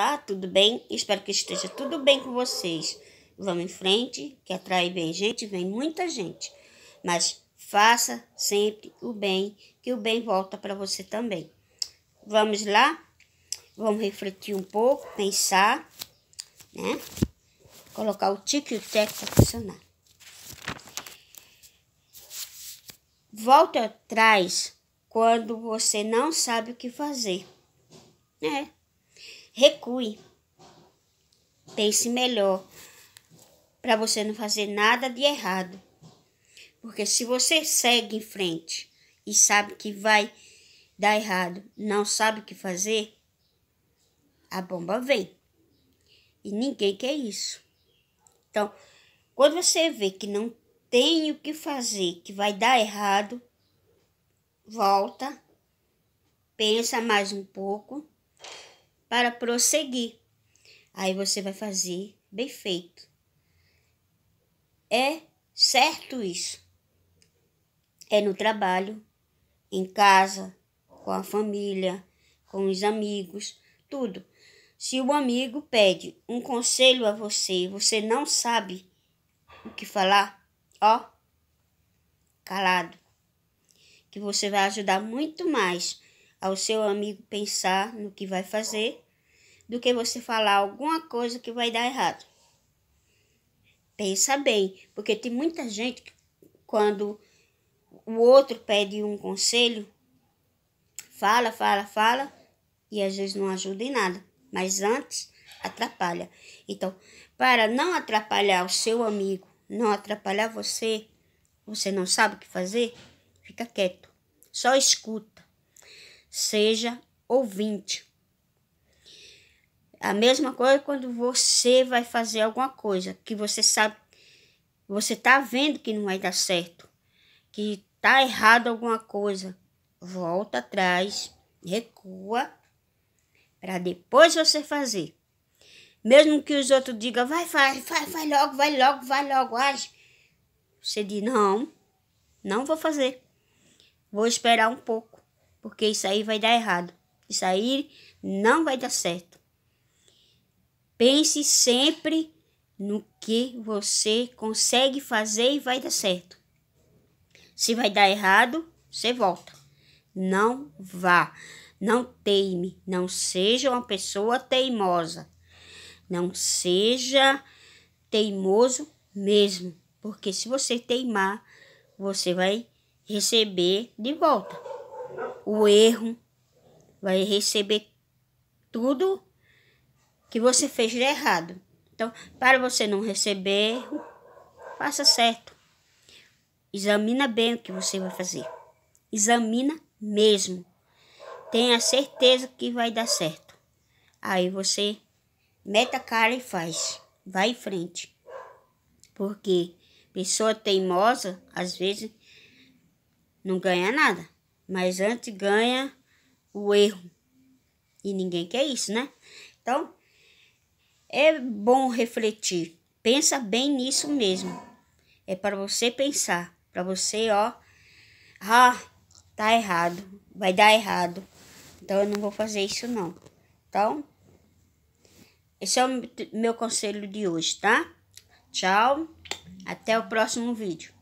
Tá tudo bem? Espero que esteja tudo bem com vocês. Vamos em frente, que atrai bem gente, vem muita gente. Mas faça sempre o bem, que o bem volta para você também. Vamos lá? Vamos refletir um pouco, pensar, né? Colocar o tique e o teco para funcionar. Volta atrás quando você não sabe o que fazer, né? Recue. Pense melhor para você não fazer nada de errado. Porque se você segue em frente e sabe que vai dar errado, não sabe o que fazer, a bomba vem. E ninguém quer isso. Então, quando você vê que não tem o que fazer, que vai dar errado, volta, pensa mais um pouco para prosseguir. Aí você vai fazer bem feito. É certo isso. É no trabalho, em casa, com a família, com os amigos, tudo. Se o amigo pede um conselho a você e você não sabe o que falar, ó, calado, que você vai ajudar muito mais ao seu amigo pensar no que vai fazer do que você falar alguma coisa que vai dar errado. Pensa bem, porque tem muita gente que quando o outro pede um conselho, fala, fala, fala e às vezes não ajuda em nada, mas antes atrapalha. Então, para não atrapalhar o seu amigo, não atrapalhar você, você não sabe o que fazer, fica quieto, só escuta seja ouvinte. A mesma coisa quando você vai fazer alguma coisa que você sabe, você está vendo que não vai dar certo, que está errado alguma coisa, volta atrás, recua para depois você fazer. Mesmo que os outros digam, vai, vai, vai, vai logo, vai logo, vai logo, age. Você diz, não, não vou fazer. Vou esperar um pouco porque isso aí vai dar errado. Isso aí não vai dar certo. Pense sempre no que você consegue fazer e vai dar certo. Se vai dar errado, você volta. Não vá. Não teime. Não seja uma pessoa teimosa. Não seja teimoso mesmo. Porque se você teimar, você vai receber de volta o erro, vai receber tudo que você fez de errado. Então, para você não receber erro, faça certo. Examina bem o que você vai fazer. Examina mesmo. Tenha certeza que vai dar certo. Aí você meta a cara e faz. Vai em frente. Porque pessoa teimosa, às vezes, não ganha nada mas antes ganha o erro. E ninguém quer isso, né? Então, é bom refletir. Pensa bem nisso mesmo. É para você pensar, para você, ó, ah, tá errado, vai dar errado. Então eu não vou fazer isso não. Então, esse é o meu conselho de hoje, tá? Tchau, até o próximo vídeo.